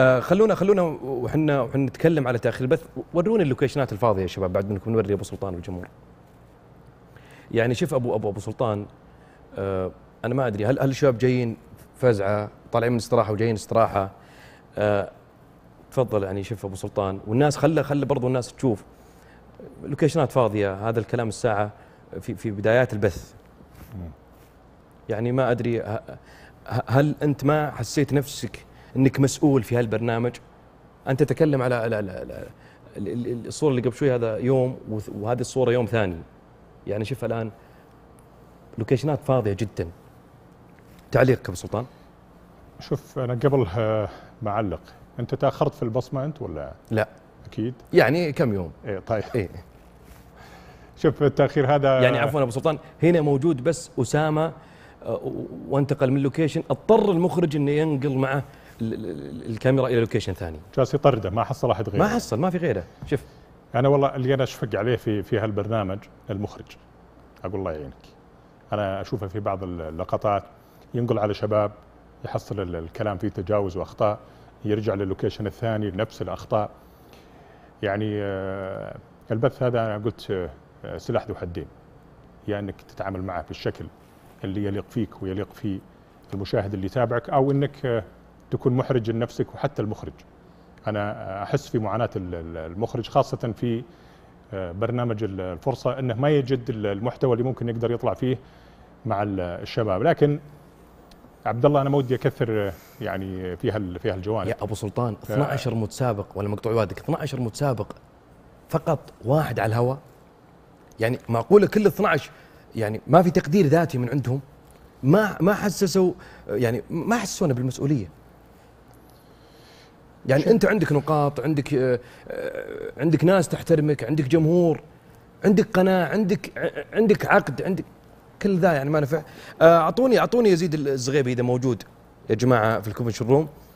آه خلونا خلونا وحنا وحنا نتكلم على تاخير البث وروني اللوكيشنات الفاضيه يا شباب بعد منكم نوري ابو سلطان والجمهور يعني شوف ابو ابو ابو سلطان آه انا ما ادري هل هل الشباب جايين فزعه طالعين من استراحه وجايين استراحه آه تفضل يعني شوف ابو سلطان والناس خلى خلى برضو الناس تشوف لوكيشنات فاضيه هذا الكلام الساعه في في بدايات البث يعني ما ادري هل انت ما حسيت نفسك انك مسؤول في هالبرنامج انت تتكلم على لا لا لا الصوره اللي قبل شوي هذا يوم وهذه الصوره يوم ثاني يعني شوف الان لوكيشنات فاضيه جدا تعليقك ابو سلطان شوف انا قبل آه، معلق انت تاخرت في البصمه انت ولا لا اكيد يعني كم يوم ايه طيب ايه شوف التاخير هذا يعني عفوا ابو سلطان هنا موجود بس اسامه آه، وانتقل من لوكيشن اضطر المخرج انه ينقل معه الكاميرا الى لوكيشن ثاني جالس يطرده ما حصل احد غيره ما حصل ما في غيره شوف انا والله اللي انا اشفق عليه في في هالبرنامج المخرج اقول الله يعينك انا اشوفه في بعض اللقطات ينقل على شباب يحصل الكلام فيه تجاوز واخطاء يرجع للوكيشن الثاني لنفس الاخطاء يعني آه، البث هذا انا قلت آه، سلاح ذو حدين يا يعني انك تتعامل معه بالشكل اللي يليق فيك ويليق في المشاهد اللي يتابعك او انك آه، تكون محرج لنفسك وحتى المخرج انا احس في معاناه المخرج خاصه في آه، برنامج الفرصه انه ما يجد المحتوى اللي ممكن يقدر يطلع فيه مع الشباب لكن عبد الله انا ما ودي اكثر آه، يعني في هال في هالجوانب يا ابو سلطان 12 متسابق ولا مقطوع وادك 12 متسابق فقط واحد على الهواء يعني معقوله كل 12 يعني ما في تقدير ذاتي من عندهم ما ما حسسوا يعني ما حسونا بالمسؤوليه يعني شو. انت عندك نقاط عندك آه، آه، عندك ناس تحترمك عندك جمهور عندك قناه عندك عندك عقد عندك كل ذا يعني ما نفع آه، اعطوني اعطوني يزيد الزغيبي اذا موجود يا جماعه في الكونفشن روم